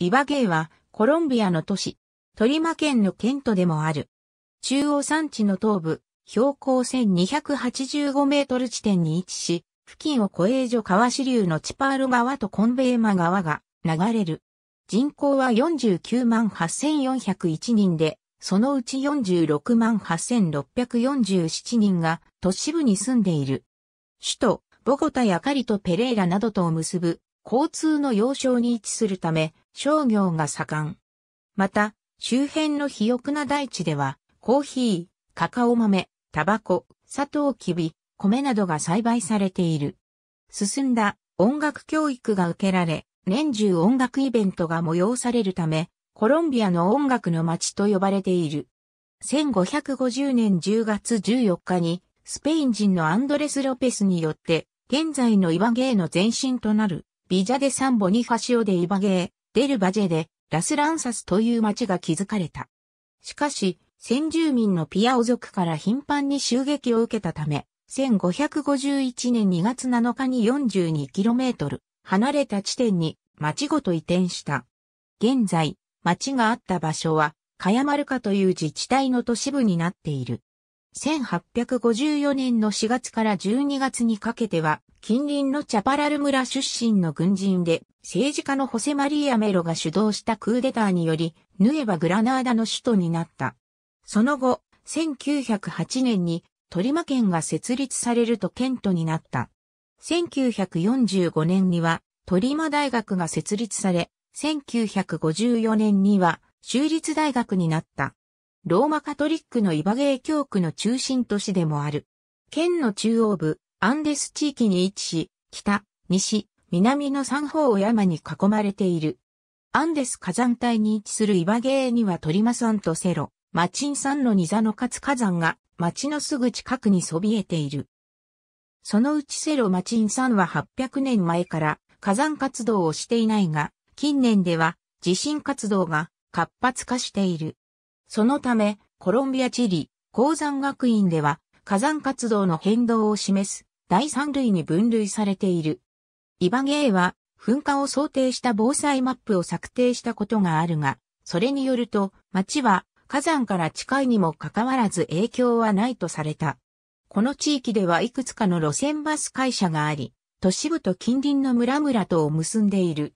イバゲーはコロンビアの都市、トリマ県の県都でもある。中央山地の東部、標高1285メートル地点に位置し、付近を小永所川支流のチパール川とコンベーマ川が流れる。人口は49万8401人で、そのうち46万8647人が都市部に住んでいる。首都、ボゴタやカリとペレーラなどとを結ぶ交通の要衝に位置するため、商業が盛ん。また、周辺の肥沃な大地では、コーヒー、カカオ豆、タバコ、砂糖キビ、米などが栽培されている。進んだ音楽教育が受けられ、年中音楽イベントが催されるため、コロンビアの音楽の街と呼ばれている。1550年10月14日に、スペイン人のアンドレス・ロペスによって、現在の岩芸の前身となるビジャデ・サンボニファシオデ・イバゲー、デルバジェでラスランサスという町が築かれた。しかし、先住民のピアオ族から頻繁に襲撃を受けたため、1551年2月7日に 42km 離れた地点に町ごと移転した。現在、町があった場所は、カヤマルカという自治体の都市部になっている。1854年の4月から12月にかけては、近隣のチャパラル村出身の軍人で、政治家のホセマリー・アメロが主導したクーデターにより、ヌエバ・グラナーダの首都になった。その後、1908年に、トリマ県が設立されると県都になった。1945年には、トリマ大学が設立され、1954年には、州立大学になった。ローマカトリックのイバゲー教区の中心都市でもある。県の中央部、アンデス地域に位置し、北、西、南の三方を山に囲まれている。アンデス火山帯に位置するイバゲーにはトリマさんとセロ、マチンさんのニ座のつ。火山が町のすぐ近くにそびえている。そのうちセロマチンさんは800年前から火山活動をしていないが、近年では地震活動が活発化している。そのため、コロンビア地理、鉱山学院では、火山活動の変動を示す第三類に分類されている。イバゲーは、噴火を想定した防災マップを策定したことがあるが、それによると、町は火山から近いにもかかわらず影響はないとされた。この地域ではいくつかの路線バス会社があり、都市部と近隣の村々とを結んでいる。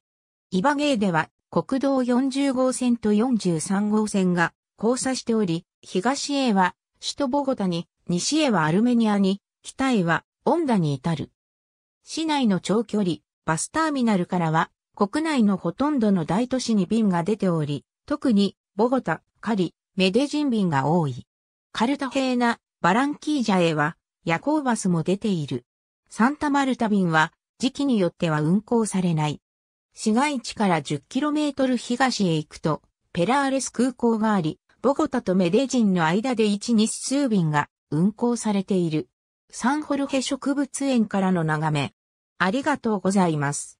イバゲーでは国道40号線と43号線が交差しており、東へは首都ボゴタに、西へはアルメニアに、北へはオンダに至る。市内の長距離、バスターミナルからは、国内のほとんどの大都市に便が出ており、特に、ボゴタ、カリ、メデジン便が多い。カルタヘーナ、バランキージャへは、夜行バスも出ている。サンタマルタ便は、時期によっては運行されない。市街地から 10km 東へ行くと、ペラーレス空港があり、ボゴタとメデジンの間で1日数便が運行されている。サンホルヘ植物園からの眺め。ありがとうございます。